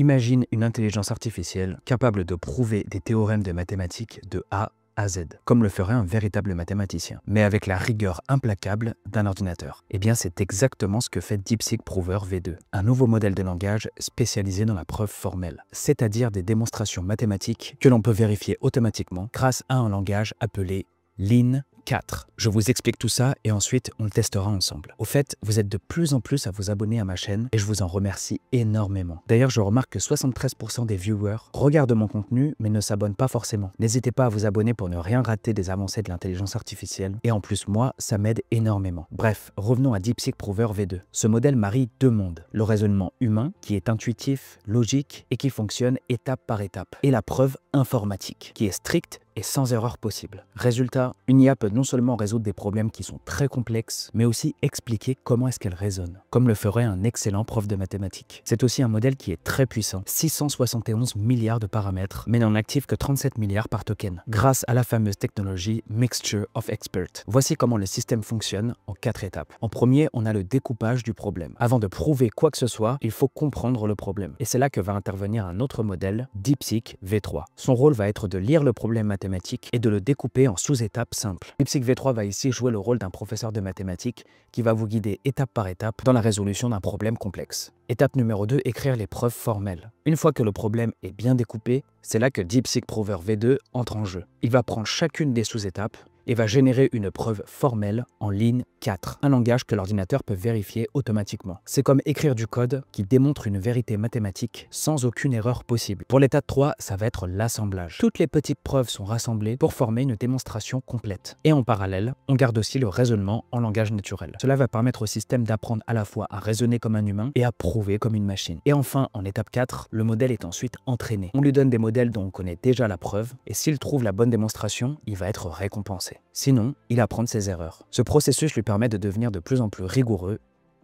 Imagine une intelligence artificielle capable de prouver des théorèmes de mathématiques de A à Z, comme le ferait un véritable mathématicien, mais avec la rigueur implacable d'un ordinateur. Eh bien, c'est exactement ce que fait DeepSeek Prover V2, un nouveau modèle de langage spécialisé dans la preuve formelle, c'est-à-dire des démonstrations mathématiques que l'on peut vérifier automatiquement grâce à un langage appelé Lean 4. Je vous explique tout ça et ensuite on le testera ensemble. Au fait, vous êtes de plus en plus à vous abonner à ma chaîne et je vous en remercie énormément. D'ailleurs, je remarque que 73% des viewers regardent mon contenu mais ne s'abonnent pas forcément. N'hésitez pas à vous abonner pour ne rien rater des avancées de l'intelligence artificielle et en plus moi, ça m'aide énormément. Bref, revenons à DeepSeek Prover V2. Ce modèle marie deux mondes, le raisonnement humain qui est intuitif, logique et qui fonctionne étape par étape et la preuve informatique qui est stricte sans erreur possible. Résultat, une IA peut non seulement résoudre des problèmes qui sont très complexes, mais aussi expliquer comment est-ce qu'elle résonne, comme le ferait un excellent prof de mathématiques. C'est aussi un modèle qui est très puissant, 671 milliards de paramètres, mais n'en active que 37 milliards par token, grâce à la fameuse technologie Mixture of Expert. Voici comment le système fonctionne en quatre étapes. En premier, on a le découpage du problème. Avant de prouver quoi que ce soit, il faut comprendre le problème. Et c'est là que va intervenir un autre modèle, DeepSeek V3. Son rôle va être de lire le problème mathématique et de le découper en sous-étapes simples. Lipsic V3 va ici jouer le rôle d'un professeur de mathématiques qui va vous guider étape par étape dans la résolution d'un problème complexe. Étape numéro 2, écrire les preuves formelles. Une fois que le problème est bien découpé, c'est là que DeepSeek Prover V2 entre en jeu. Il va prendre chacune des sous-étapes et va générer une preuve formelle en ligne 4, un langage que l'ordinateur peut vérifier automatiquement. C'est comme écrire du code qui démontre une vérité mathématique sans aucune erreur possible. Pour l'étape 3, ça va être l'assemblage. Toutes les petites preuves sont rassemblées pour former une démonstration complète. Et en parallèle, on garde aussi le raisonnement en langage naturel. Cela va permettre au système d'apprendre à la fois à raisonner comme un humain et à prouver comme une machine. Et enfin, en étape 4, le modèle est ensuite entraîné. On lui donne des modèles dont on connaît déjà la preuve, et s'il trouve la bonne démonstration, il va être récompensé. Sinon, il apprend de ses erreurs. Ce processus lui permet de devenir de plus en plus rigoureux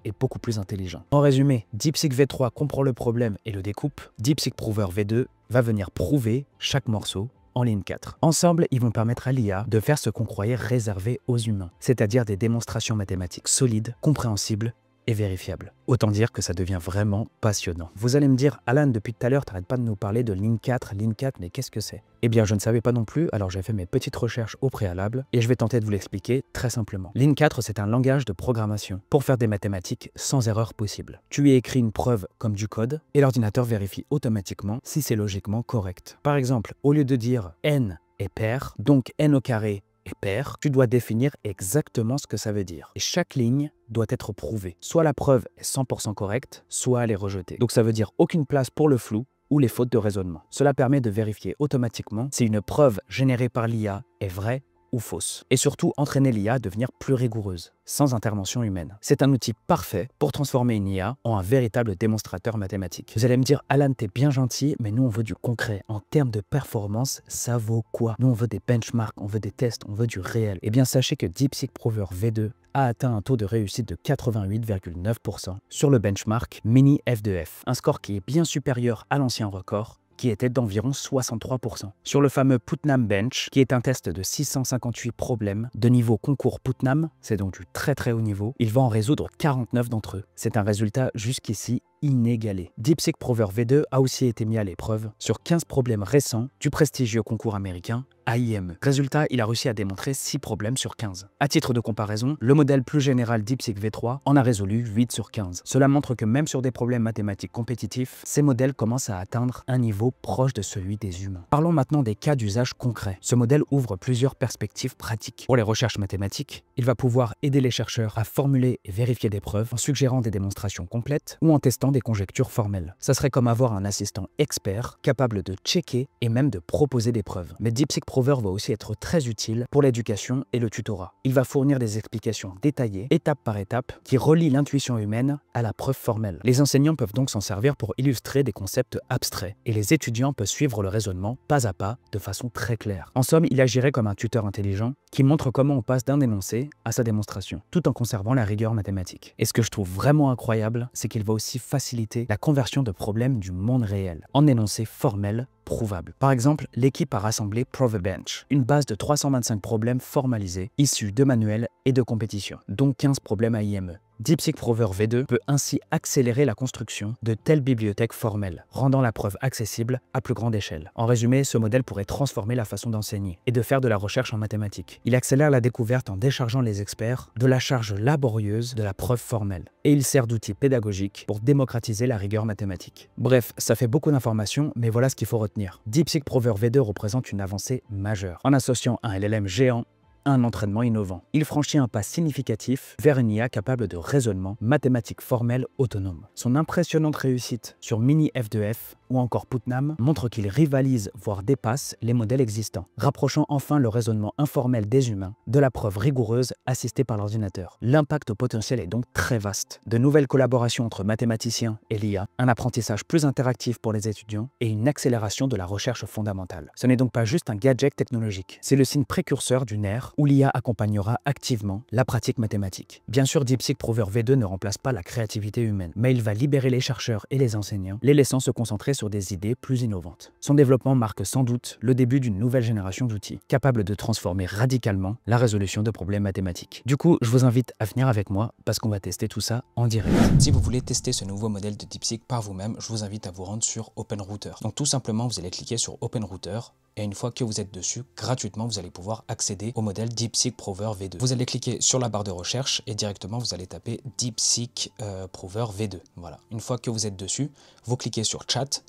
et beaucoup plus intelligent. En résumé, DeepSeek V3 comprend le problème et le découpe. DeepSeek Prover V2 va venir prouver chaque morceau en ligne 4. Ensemble, ils vont permettre à l'IA de faire ce qu'on croyait réservé aux humains, c'est-à-dire des démonstrations mathématiques solides, compréhensibles vérifiable. Autant dire que ça devient vraiment passionnant. Vous allez me dire, Alan, depuis tout à l'heure, t'arrêtes pas de nous parler de ligne 4, ligne 4, mais qu'est-ce que c'est Eh bien, je ne savais pas non plus, alors j'ai fait mes petites recherches au préalable et je vais tenter de vous l'expliquer très simplement. ligne 4, c'est un langage de programmation pour faire des mathématiques sans erreur possible. Tu y écris une preuve comme du code et l'ordinateur vérifie automatiquement si c'est logiquement correct. Par exemple, au lieu de dire n est pair, donc n au carré et tu dois définir exactement ce que ça veut dire. Et chaque ligne doit être prouvée. Soit la preuve est 100% correcte, soit elle est rejetée. Donc ça veut dire aucune place pour le flou ou les fautes de raisonnement. Cela permet de vérifier automatiquement si une preuve générée par l'IA est vraie fausse et surtout entraîner l'IA à devenir plus rigoureuse, sans intervention humaine. C'est un outil parfait pour transformer une IA en un véritable démonstrateur mathématique. Vous allez me dire, Alan, t'es bien gentil, mais nous on veut du concret. En termes de performance, ça vaut quoi Nous on veut des benchmarks, on veut des tests, on veut du réel. Et eh bien sachez que DeepSeek Prover V2 a atteint un taux de réussite de 88,9% sur le benchmark Mini F2F, un score qui est bien supérieur à l'ancien record qui était d'environ 63%. Sur le fameux Putnam Bench, qui est un test de 658 problèmes de niveau concours Putnam, c'est donc du très très haut niveau, il va en résoudre 49 d'entre eux. C'est un résultat jusqu'ici inégalé. DeepSeek Prover V2 a aussi été mis à l'épreuve sur 15 problèmes récents du prestigieux concours américain AIM. Résultat, il a réussi à démontrer 6 problèmes sur 15. À titre de comparaison, le modèle plus général DeepSeek V3 en a résolu 8 sur 15. Cela montre que même sur des problèmes mathématiques compétitifs, ces modèles commencent à atteindre un niveau proche de celui des humains. Parlons maintenant des cas d'usage concrets. Ce modèle ouvre plusieurs perspectives pratiques. Pour les recherches mathématiques, il va pouvoir aider les chercheurs à formuler et vérifier des preuves en suggérant des démonstrations complètes ou en testant des conjectures formelles. Ça serait comme avoir un assistant expert capable de checker et même de proposer des preuves. Mais DeepSeek Prover va aussi être très utile pour l'éducation et le tutorat. Il va fournir des explications détaillées, étape par étape, qui relient l'intuition humaine à la preuve formelle. Les enseignants peuvent donc s'en servir pour illustrer des concepts abstraits, et les étudiants peuvent suivre le raisonnement pas à pas de façon très claire. En somme, il agirait comme un tuteur intelligent qui montre comment on passe d'un énoncé à sa démonstration, tout en conservant la rigueur mathématique. Et ce que je trouve vraiment incroyable, c'est qu'il va aussi faciliter la conversion de problèmes du monde réel, en énoncé formels prouvable. Par exemple, l'équipe a rassemblé Provable Bench, une base de 325 problèmes formalisés issus de manuels et de compétitions, dont 15 problèmes à IME. DeepSeek Prover V2 peut ainsi accélérer la construction de telles bibliothèques formelles, rendant la preuve accessible à plus grande échelle. En résumé, ce modèle pourrait transformer la façon d'enseigner et de faire de la recherche en mathématiques. Il accélère la découverte en déchargeant les experts de la charge laborieuse de la preuve formelle. Et il sert d'outil pédagogique pour démocratiser la rigueur mathématique. Bref, ça fait beaucoup d'informations, mais voilà ce qu'il faut retenir. DeepSeek Prover V2 représente une avancée majeure. En associant un LLM géant un entraînement innovant. Il franchit un pas significatif vers une IA capable de raisonnement, mathématique formel autonome. Son impressionnante réussite sur Mini F2F ou encore Putnam montrent qu'ils rivalisent, voire dépassent, les modèles existants, rapprochant enfin le raisonnement informel des humains de la preuve rigoureuse assistée par l'ordinateur. L'impact potentiel est donc très vaste. De nouvelles collaborations entre mathématiciens et l'IA, un apprentissage plus interactif pour les étudiants et une accélération de la recherche fondamentale. Ce n'est donc pas juste un gadget technologique, c'est le signe précurseur d'une ère où l'IA accompagnera activement la pratique mathématique. Bien sûr, DeepSeek Prover V2 ne remplace pas la créativité humaine, mais il va libérer les chercheurs et les enseignants, les laissant se concentrer sur des idées plus innovantes. Son développement marque sans doute le début d'une nouvelle génération d'outils, capables de transformer radicalement la résolution de problèmes mathématiques. Du coup, je vous invite à venir avec moi parce qu'on va tester tout ça en direct. Si vous voulez tester ce nouveau modèle de DeepSeek par vous-même, je vous invite à vous rendre sur OpenRouter. Donc tout simplement, vous allez cliquer sur OpenRouter et une fois que vous êtes dessus, gratuitement, vous allez pouvoir accéder au modèle DeepSeek Prover V2. Vous allez cliquer sur la barre de recherche et directement, vous allez taper DeepSeek euh, Prover V2. Voilà. Une fois que vous êtes dessus, vous cliquez sur Chat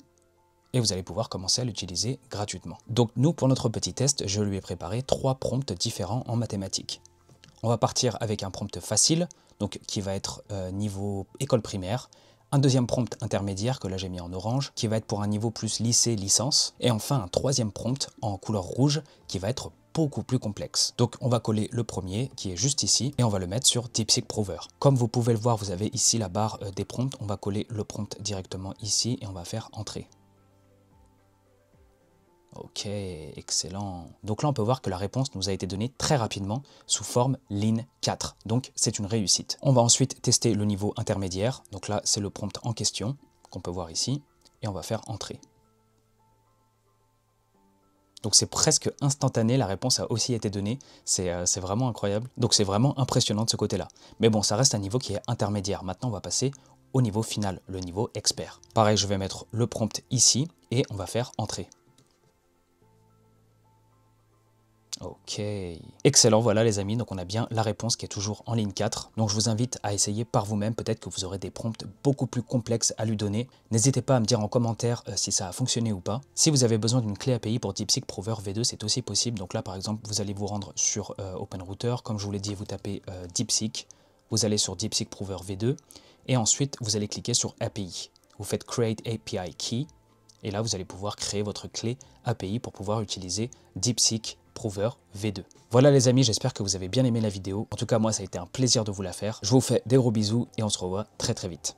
et vous allez pouvoir commencer à l'utiliser gratuitement. Donc nous, pour notre petit test, je lui ai préparé trois prompts différents en mathématiques. On va partir avec un prompt facile, donc qui va être euh, niveau école primaire, un deuxième prompt intermédiaire que là j'ai mis en orange, qui va être pour un niveau plus lycée-licence, et enfin un troisième prompt en couleur rouge qui va être beaucoup plus complexe. Donc on va coller le premier qui est juste ici et on va le mettre sur Tipsy Prover. Comme vous pouvez le voir, vous avez ici la barre euh, des prompts, on va coller le prompt directement ici et on va faire entrer. Ok, excellent. Donc là, on peut voir que la réponse nous a été donnée très rapidement sous forme ligne 4. Donc c'est une réussite. On va ensuite tester le niveau intermédiaire. Donc là, c'est le prompt en question qu'on peut voir ici. Et on va faire entrer. Donc c'est presque instantané, la réponse a aussi été donnée, euh, c'est vraiment incroyable. Donc c'est vraiment impressionnant de ce côté-là. Mais bon, ça reste un niveau qui est intermédiaire. Maintenant, on va passer au niveau final, le niveau expert. Pareil, je vais mettre le prompt ici et on va faire entrer. Ok. Excellent, voilà les amis, donc on a bien la réponse qui est toujours en ligne 4. Donc je vous invite à essayer par vous-même, peut-être que vous aurez des prompts beaucoup plus complexes à lui donner. N'hésitez pas à me dire en commentaire euh, si ça a fonctionné ou pas. Si vous avez besoin d'une clé API pour DeepSeek Prover V2, c'est aussi possible. Donc là par exemple, vous allez vous rendre sur euh, OpenRouter, comme je vous l'ai dit, vous tapez euh, DeepSeek, vous allez sur DeepSeek Prover V2, et ensuite vous allez cliquer sur API. Vous faites Create API Key, et là vous allez pouvoir créer votre clé API pour pouvoir utiliser DeepSeek Prover V2. Voilà les amis, j'espère que vous avez bien aimé la vidéo. En tout cas, moi, ça a été un plaisir de vous la faire. Je vous fais des gros bisous et on se revoit très très vite.